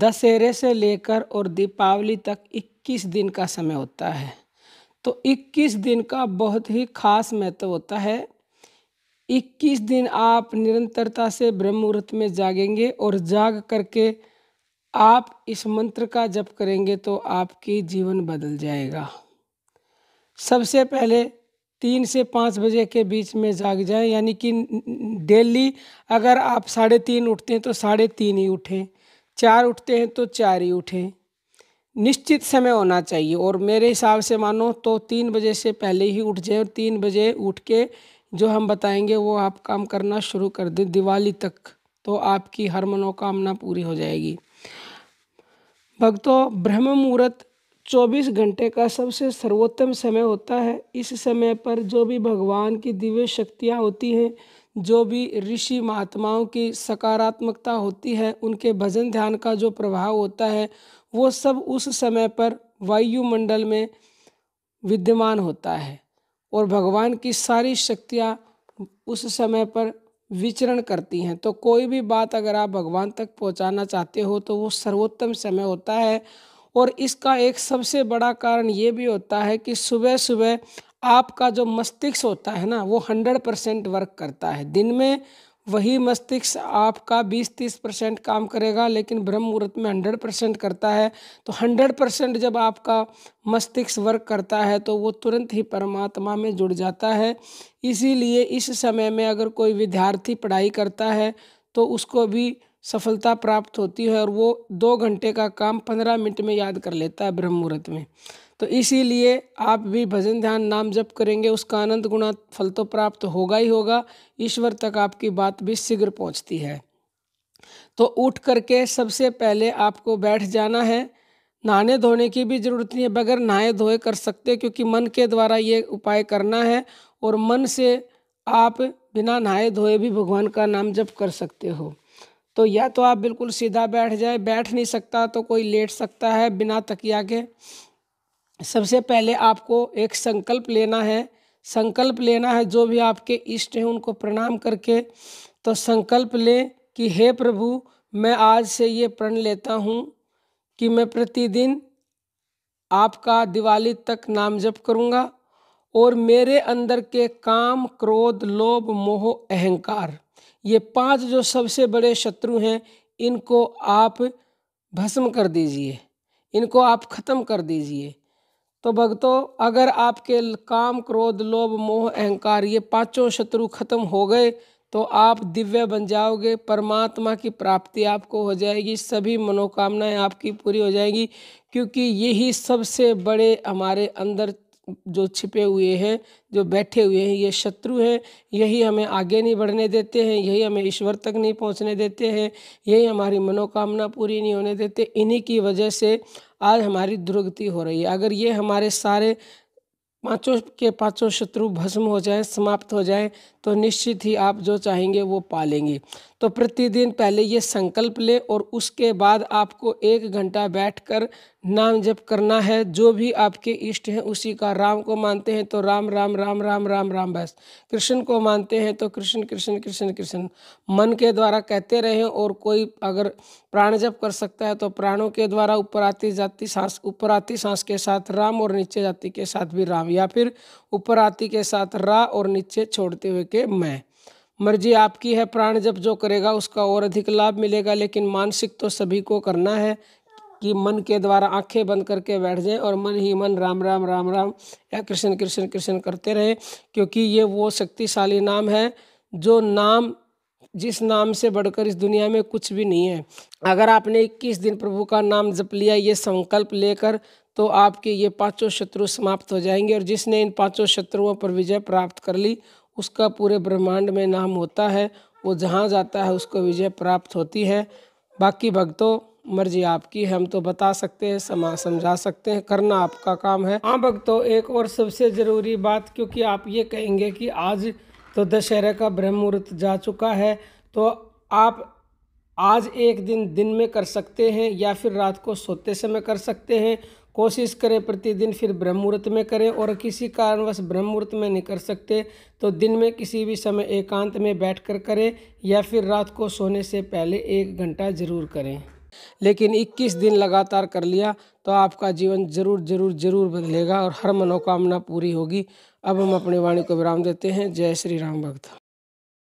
दशहरे से लेकर और दीपावली तक 21 दिन का समय होता है तो 21 दिन का बहुत ही खास महत्व होता है 21 दिन आप निरंतरता से ब्रह्म मुहूर्त में जागेंगे और जाग करके आप इस मंत्र का जप करेंगे तो आपकी जीवन बदल जाएगा सबसे पहले तीन से पाँच बजे के बीच में जाग जाएं यानी कि डेली अगर आप साढ़े तीन उठते हैं तो साढ़े तीन ही उठें चार उठते हैं तो चार ही उठें निश्चित समय होना चाहिए और मेरे हिसाब से मानो तो तीन बजे से पहले ही उठ जाए और तीन बजे उठ के जो हम बताएंगे वो आप काम करना शुरू कर दें दिवाली तक तो आपकी हर मनोकामना पूरी हो जाएगी भक्तों ब्रह्म मुहूर्त 24 घंटे का सबसे सर्वोत्तम समय होता है इस समय पर जो भी भगवान की दिव्य शक्तियाँ होती हैं जो भी ऋषि महात्माओं की सकारात्मकता होती है उनके भजन ध्यान का जो प्रभाव होता है वो सब उस समय पर वायुमंडल में विद्यमान होता है और भगवान की सारी शक्तियाँ उस समय पर विचरण करती हैं तो कोई भी बात अगर आप भगवान तक पहुंचाना चाहते हो तो वो सर्वोत्तम समय होता है और इसका एक सबसे बड़ा कारण ये भी होता है कि सुबह सुबह आपका जो मस्तिष्क होता है ना वो हंड्रेड परसेंट वर्क करता है दिन में वही मस्तिष्क आपका 20-30 परसेंट काम करेगा लेकिन ब्रह्म मुहूर्त में 100 परसेंट करता है तो 100 परसेंट जब आपका मस्तिष्क वर्क करता है तो वो तुरंत ही परमात्मा में जुड़ जाता है इसीलिए इस समय में अगर कोई विद्यार्थी पढ़ाई करता है तो उसको भी सफलता प्राप्त होती है और वो दो घंटे का काम पंद्रह मिनट में याद कर लेता है ब्रह्म मुहूर्त में तो इसीलिए आप भी भजन ध्यान नाम जप करेंगे उसका आनंद गुणा फल तो प्राप्त होगा ही होगा ईश्वर तक आपकी बात भी शीघ्र पहुंचती है तो उठ करके सबसे पहले आपको बैठ जाना है नहाने धोने की भी ज़रूरत नहीं है बगैर नहाए धोए कर सकते क्योंकि मन के द्वारा ये उपाय करना है और मन से आप बिना नहाए धोए भी भगवान का नाम जप कर सकते हो तो या तो आप बिल्कुल सीधा बैठ जाए बैठ नहीं सकता तो कोई लेट सकता है बिना तकिया के सबसे पहले आपको एक संकल्प लेना है संकल्प लेना है जो भी आपके इष्ट हैं उनको प्रणाम करके तो संकल्प लें कि हे प्रभु मैं आज से ये प्रण लेता हूँ कि मैं प्रतिदिन आपका दिवाली तक नाम जप करूँगा और मेरे अंदर के काम क्रोध लोभ मोह अहंकार ये पांच जो सबसे बड़े शत्रु हैं इनको आप भस्म कर दीजिए इनको आप ख़त्म कर दीजिए तो भक्तों अगर आपके काम क्रोध लोभ मोह अहंकार ये पांचों शत्रु खत्म हो गए तो आप दिव्य बन जाओगे परमात्मा की प्राप्ति आपको हो जाएगी सभी मनोकामनाएं आपकी पूरी हो जाएंगी क्योंकि यही सबसे बड़े हमारे अंदर जो छिपे हुए हैं जो बैठे हुए हैं ये शत्रु हैं यही हमें आगे नहीं बढ़ने देते हैं यही हमें ईश्वर तक नहीं पहुंचने देते हैं यही हमारी मनोकामना पूरी नहीं होने देते इन्हीं की वजह से आज हमारी दुर्गति हो रही है अगर ये हमारे सारे पाँचों के पाँचों शत्रु भस्म हो जाए समाप्त हो जाए तो निश्चित ही आप जो चाहेंगे वो पालेंगे तो प्रतिदिन पहले ये संकल्प लें और उसके बाद आपको एक घंटा बैठकर नाम जप करना है जो भी आपके इष्ट हैं उसी का राम को मानते हैं तो राम राम राम राम राम राम बस कृष्ण को मानते हैं तो कृष्ण कृष्ण कृष्ण कृष्ण मन के द्वारा कहते रहें और कोई अगर प्राण जप कर सकता है तो प्राणों के द्वारा ऊपर आती जाती सांस ऊपर आती सांस के साथ राम और नीचे जाती के साथ भी राम या फिर ऊपर आती के साथ रा और नीचे छोड़ते हुए के मैं मर्जी आपकी है प्राण जब जो करेगा उसका और अधिक लाभ मिलेगा लेकिन मानसिक तो सभी को करना है कि मन के द्वारा आंखें बंद करके बैठ जाएं और मन ही मन राम राम राम राम या कृष्ण कृष्ण कृष्ण करते रहें क्योंकि ये वो शक्तिशाली नाम है जो नाम जिस नाम से बढ़कर इस दुनिया में कुछ भी नहीं है अगर आपने इक्कीस दिन प्रभु का नाम जप लिया ये संकल्प लेकर तो आपके ये पांचों शत्रु समाप्त हो जाएंगे और जिसने इन पांचों शत्रुओं पर विजय प्राप्त कर ली उसका पूरे ब्रह्मांड में नाम होता है वो जहाँ जाता है उसको विजय प्राप्त होती है बाकी भक्तों मर्जी आपकी हम तो बता सकते हैं समा समझा सकते हैं करना आपका काम है हाँ भक्तों एक और सबसे ज़रूरी बात क्योंकि आप ये कहेंगे कि आज तो दशहरे का ब्रह्म मुहूर्त जा चुका है तो आप आज एक दिन दिन में कर सकते हैं या फिर रात को सोते समय कर सकते हैं कोशिश करें प्रतिदिन फिर ब्रह्म मुहूर्त में करें और किसी कारणवश ब्रह्म मुहूर्त में नहीं कर सकते तो दिन में किसी भी समय एकांत में बैठकर करें या फिर रात को सोने से पहले एक घंटा ज़रूर करें लेकिन 21 दिन लगातार कर लिया तो आपका जीवन जरूर जरूर जरूर बदलेगा और हर मनोकामना पूरी होगी अब हम अपनी वाणी को विराम देते हैं जय श्री राम भक्त